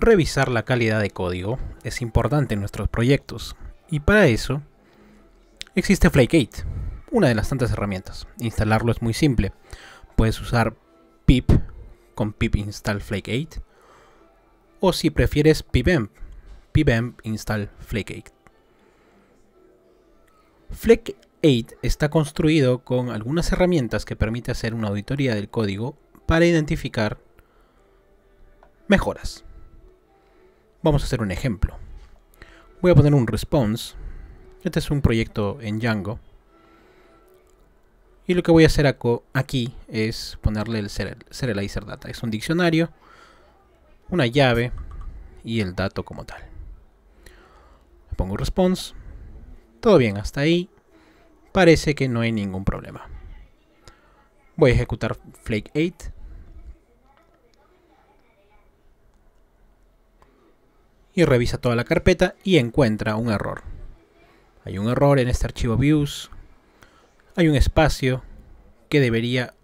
revisar la calidad de código es importante en nuestros proyectos y para eso existe Flake8, una de las tantas herramientas. Instalarlo es muy simple. Puedes usar pip con pip install flake8 o si prefieres pibemp, pipenv install flake8 Flake8 está construido con algunas herramientas que permite hacer una auditoría del código para identificar mejoras. Vamos a hacer un ejemplo. Voy a poner un response. Este es un proyecto en Django. Y lo que voy a hacer aquí es ponerle el serializer data. Es un diccionario, una llave y el dato como tal. Le pongo response. Todo bien, hasta ahí parece que no hay ningún problema. Voy a ejecutar Flake 8. y revisa toda la carpeta y encuentra un error. Hay un error en este archivo views, hay un espacio que debería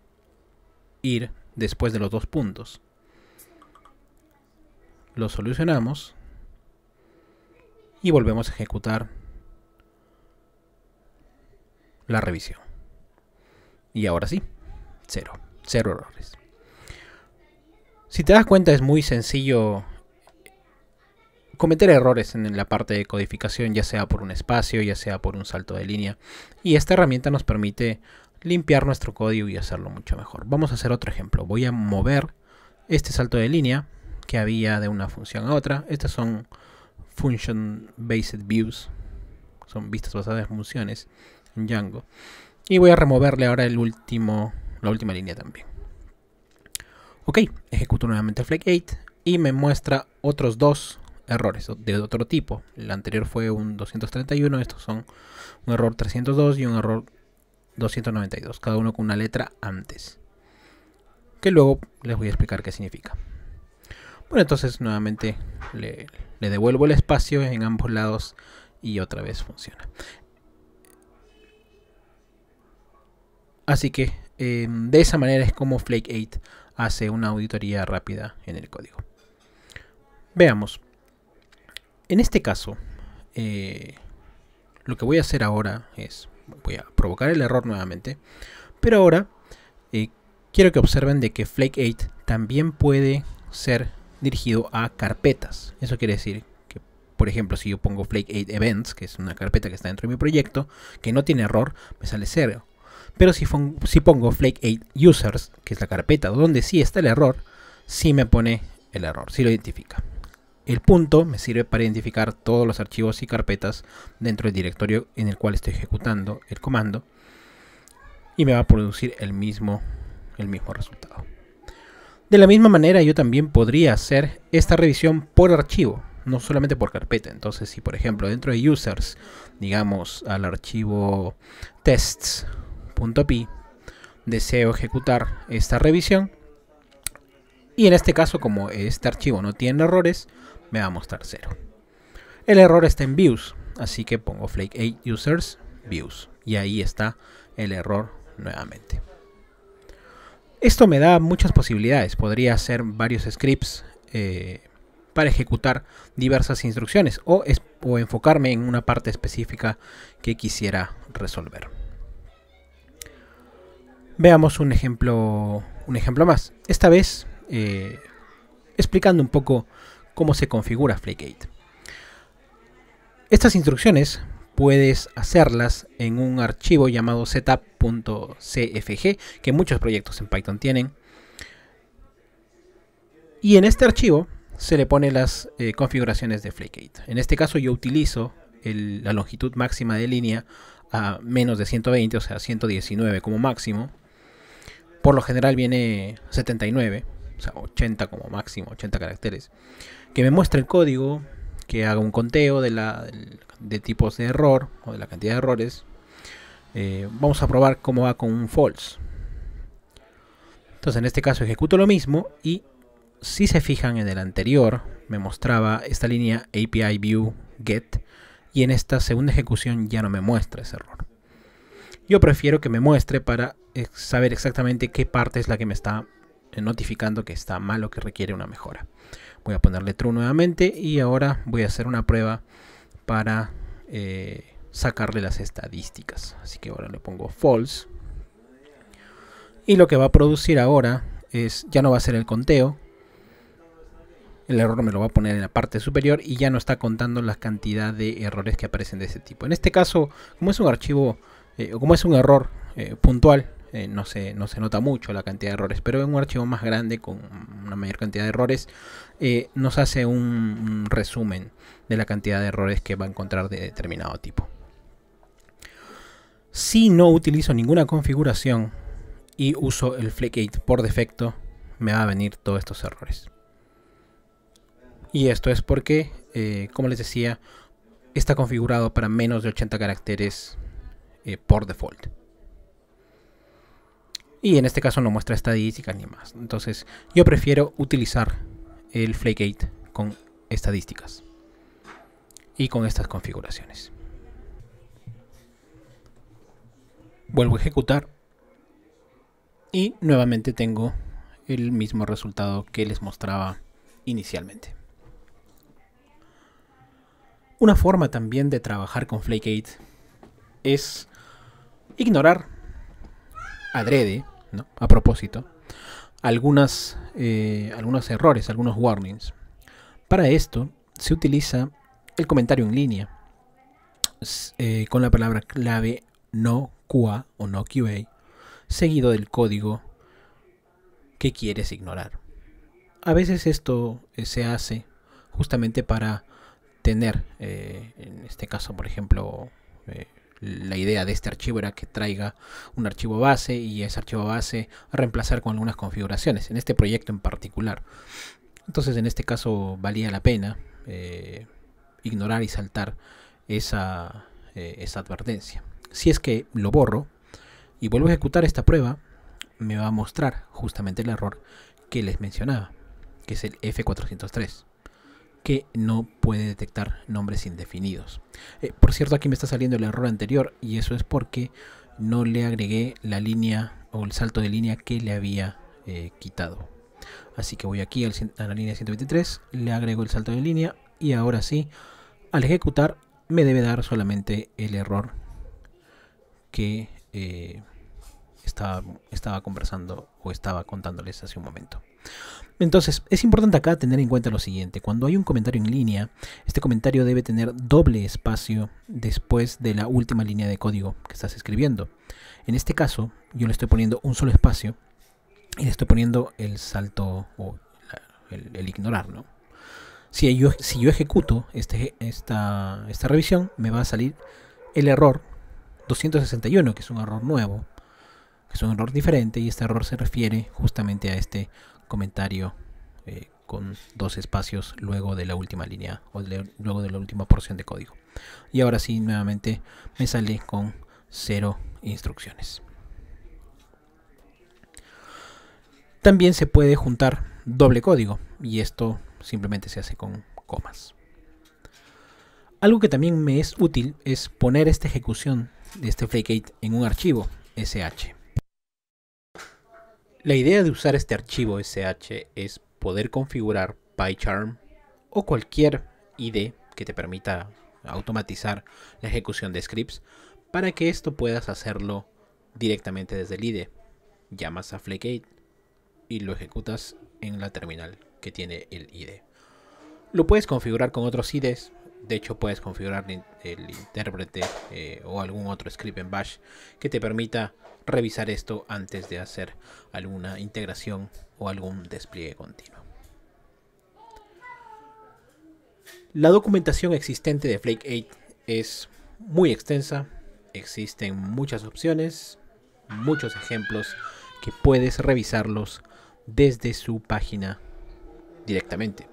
ir después de los dos puntos. Lo solucionamos y volvemos a ejecutar la revisión. Y ahora sí, cero, cero errores. Si te das cuenta es muy sencillo cometer errores en la parte de codificación, ya sea por un espacio, ya sea por un salto de línea. Y esta herramienta nos permite limpiar nuestro código y hacerlo mucho mejor. Vamos a hacer otro ejemplo. Voy a mover este salto de línea que había de una función a otra. Estas son function based views. Son vistas basadas en funciones en Django. Y voy a removerle ahora el último, la última línea también. Ok, ejecuto nuevamente flag 8 y me muestra otros dos errores de otro tipo. El anterior fue un 231, estos son un error 302 y un error 292, cada uno con una letra antes. Que luego les voy a explicar qué significa. Bueno, entonces nuevamente le, devuelvo el espacio en ambos lados y otra vez funciona. Así que em, de esa manera es como Flake 8 hace una auditoría rápida en el código. Veamos. En este caso, eh, lo que voy a hacer ahora es, voy a provocar el error nuevamente, pero ahora eh, quiero que observen de que Flake 8 también puede ser dirigido a carpetas. Eso quiere decir que, por ejemplo, si yo pongo Flake 8 Events, que es una carpeta que está dentro de mi proyecto, que no tiene error, me sale cero. Pero si, si pongo Flake 8 Users, que es la carpeta donde sí está el error, sí me pone el error, sí lo identifica. El punto me sirve para identificar todos los archivos y carpetas dentro del directorio en el cual estoy ejecutando el comando y me va a producir el mismo, el mismo resultado. De la misma manera yo también podría hacer esta revisión por archivo, no solamente por carpeta. Entonces si por ejemplo dentro de users, digamos al archivo tests.py, deseo ejecutar esta revisión, y en este caso como este archivo no tiene errores, me va a mostrar cero. El error está en views, así que pongo flake 8 users views y ahí está el error nuevamente. Esto me da muchas posibilidades, podría hacer varios scripts eh, para ejecutar diversas instrucciones o, enfocarme en una parte específica que quisiera resolver. Veamos un ejemplo, un ejemplo más. Esta vez eh, explicando un poco cómo se configura flake8, Estas instrucciones puedes hacerlas en un archivo llamado setup.cfg que muchos proyectos en Python tienen. Y en este archivo se le pone las eh, configuraciones de flake8, En este caso yo utilizo la longitud máxima de línea a menos de 120, o sea 119 como máximo. Por lo general viene 79 o sea, 80 como máximo, 80 caracteres, que me muestre el código, que haga un conteo de, la, de tipos de error o de la cantidad de errores. Eh, vamos a probar cómo va con un false. Entonces en este caso ejecuto lo mismo y si se fijan en el anterior me mostraba esta línea API view get y en esta segunda ejecución ya no me muestra ese error. Yo prefiero que me muestre para saber exactamente qué parte es la que me está eh, notificando que está o que requiere una mejora. Voy a ponerle true nuevamente y ahora voy a hacer una prueba para eh, sacarle las estadísticas. Así que ahora le pongo false. Y lo que va a producir ahora es, ya no va a ser el conteo. El error me lo va a poner en la parte superior y ya no está contando la cantidad de errores que aparecen de ese tipo. En este caso, como es un archivo, eh, como es un error puntual, eh, no, se, nota mucho la cantidad de errores, pero en un archivo más grande con una mayor cantidad de errores eh, nos hace un, resumen de la cantidad de errores que va a encontrar de determinado tipo. Si no utilizo ninguna configuración y uso el Flake8 por defecto, me va a venir todos estos errores. Y esto es porque, eh, como les decía, está configurado para menos de 80 caracteres por default. Y en este caso no muestra estadísticas ni más. Entonces yo prefiero utilizar el Flakegate con estadísticas. Y con estas configuraciones. Vuelvo a ejecutar. Y nuevamente tengo el mismo resultado que les mostraba inicialmente. Una forma también de trabajar con Flakegate es ignorar adrede a propósito, eh, algunos errores, algunos warnings. Para esto se utiliza el comentario en línea eh, con la palabra clave no QA o no QA seguido del código que quieres ignorar. A veces esto eh, se hace justamente para tener, en este caso por ejemplo, la idea de este archivo era que traiga un archivo base y ese archivo base a reemplazar con algunas configuraciones, en este proyecto en particular. Entonces en este caso valía la pena eh, ignorar y saltar eh, esa advertencia. Si es que lo borro y vuelvo a ejecutar esta prueba, me va a mostrar justamente el error que les mencionaba, que es el F403 que no puede detectar nombres indefinidos. Eh, por cierto, aquí me está saliendo el error anterior y eso es porque no le agregué la línea o el salto de línea que le había eh, quitado. Así que voy aquí a la línea 123, le agrego el salto de línea y ahora sí, al ejecutar me debe dar solamente el error que eh, estaba, estaba conversando o estaba contándoles hace un momento. Entonces, es importante acá tener en cuenta lo siguiente. Cuando hay un comentario en línea, este comentario debe tener doble espacio después de la última línea de código que estás escribiendo. En este caso, yo le estoy poniendo un solo espacio y le estoy poniendo el salto o el, ignorarlo. ignorar, Si yo, ejecuto este, esta, esta revisión, me va a salir el error 261, que es un error nuevo, que es un error diferente, y este error se refiere justamente a este comentario eh, con dos espacios luego de la última línea o luego de la última porción de código. Y ahora sí, nuevamente me sale con cero instrucciones. También se puede juntar doble código y esto simplemente se hace con comas. Algo que también me es útil es poner esta ejecución de este flakegate en un archivo SH. La idea de usar este archivo SH es poder configurar PyCharm o cualquier IDE que te permita automatizar la ejecución de scripts para que esto puedas hacerlo directamente desde el IDE. Llamas a Flakegate y lo ejecutas en la terminal que tiene el IDE. Lo puedes configurar con otros IDEs de hecho, puedes configurar el intérprete eh, o algún otro script en Bash que te permita revisar esto antes de hacer alguna integración o algún despliegue continuo. La documentación existente de Flake 8 es muy extensa, existen muchas opciones, muchos ejemplos que puedes revisarlos desde su página directamente.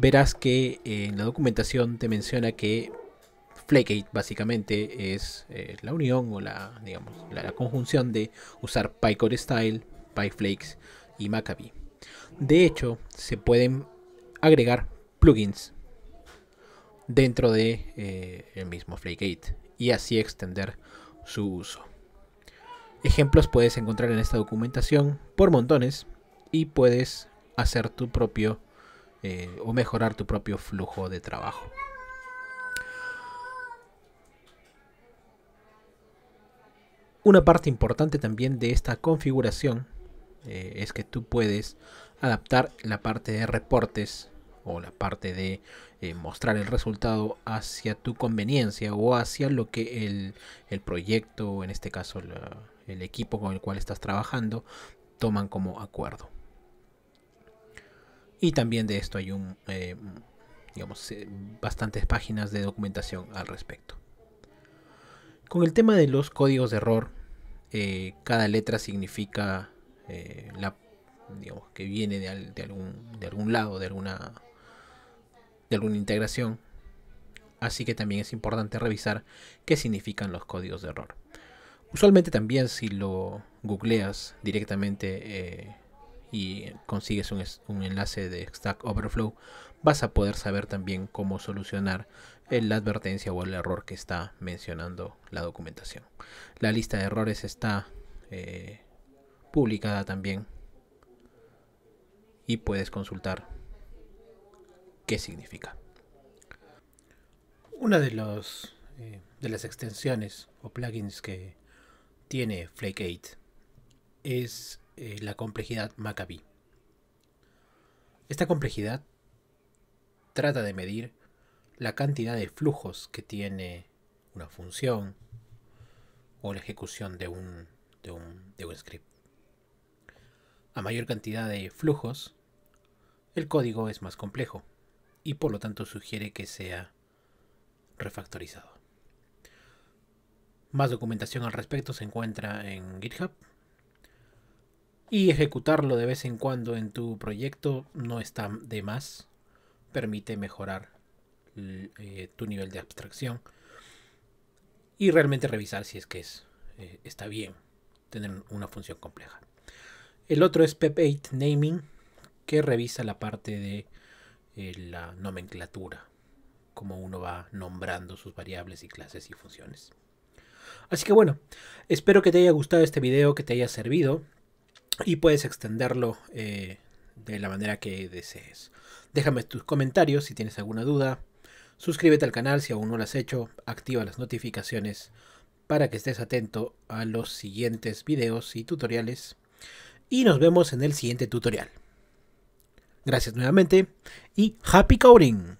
verás que eh, en la documentación te menciona que FlakeGate básicamente es eh, la unión o la, digamos, la, conjunción de usar Pycore Style, Pyflakes y Maccabi. De hecho, se pueden agregar plugins dentro de eh, el mismo Flakegate y así extender su uso. Ejemplos puedes encontrar en esta documentación por montones y puedes hacer tu propio eh, o mejorar tu propio flujo de trabajo. Una parte importante también de esta configuración eh, es que tú puedes adaptar la parte de reportes o la parte de eh, mostrar el resultado hacia tu conveniencia o hacia lo que el, el proyecto, en este caso el equipo con el cual estás trabajando, toman como acuerdo. Y también de esto hay un, eh, digamos, eh, bastantes páginas de documentación al respecto. Con el tema de los códigos de error, eh, cada letra significa la, que viene de, algún, de algún lado, de alguna, de alguna integración. Así que también es importante revisar qué significan los códigos de error. Usualmente también si lo googleas directamente y consigues un, un, enlace de Stack Overflow, vas a poder saber también cómo solucionar la advertencia o el error que está mencionando la documentación. La lista de errores está eh, publicada también y puedes consultar qué significa. Una de, eh, de las extensiones o plugins que tiene Flake 8 es eh, la complejidad Maccabi. Esta complejidad trata de medir la cantidad de flujos que tiene una función o la ejecución de un, de un script. A mayor cantidad de flujos, el código es más complejo y por lo tanto sugiere que sea refactorizado. Más documentación al respecto se encuentra en GitHub y ejecutarlo de vez en cuando en tu proyecto no está de más. Permite mejorar eh, tu nivel de abstracción y realmente revisar si es que es, eh, está bien tener una función compleja. El otro es PEP8 Naming, que revisa la parte de eh, la nomenclatura, como uno va nombrando sus variables y clases y funciones. Así que bueno, espero que te haya gustado este video, que te haya servido y puedes extenderlo eh, de la manera que desees. Déjame tus comentarios si tienes alguna duda. Suscríbete al canal si aún no lo has hecho. Activa las notificaciones para que estés atento a los siguientes videos y tutoriales. Y nos vemos en el siguiente tutorial. Gracias nuevamente y happy coding.